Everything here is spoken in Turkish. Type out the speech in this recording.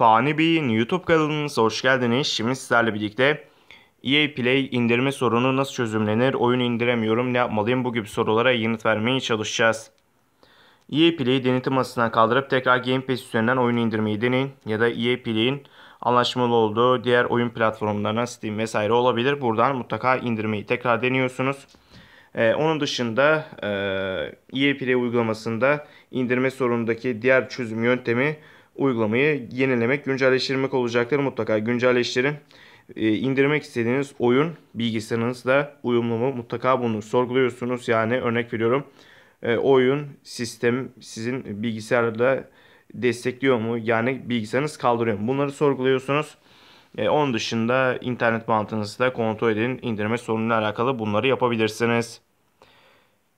Fani Bey'in YouTube kanalına hoş geldiniz. Şimdi sizlerle birlikte EA Play indirme sorunu nasıl çözümlenir, oyun indiremiyorum, ne yapmalıyım bu gibi sorulara yanıt vermeye çalışacağız. EA Play'i denetim masasından kaldırıp tekrar Game Pass üzerinden oyun indirmeyi deneyin ya da EA Play'in anlaşmalı olduğu diğer oyun platformlarına Steam vesaire olabilir. Buradan mutlaka indirmeyi tekrar deniyorsunuz. Ee, onun dışında e, EA Play uygulamasında indirme sorunundaki diğer çözüm yöntemi uygulamayı yenilemek, güncelleştirmek olacaktır. Mutlaka güncelleştirin. E, indirmek istediğiniz oyun bilgisayarınızla uyumlu mu? Mutlaka bunu sorguluyorsunuz. Yani örnek veriyorum e, oyun sistem sizin bilgisayarda destekliyor mu? Yani bilgisayarınız kaldırıyor mu? Bunları sorguluyorsunuz. E, onun dışında internet bağlantınızı da kontrol edin. İndirme sorunuyla alakalı bunları yapabilirsiniz.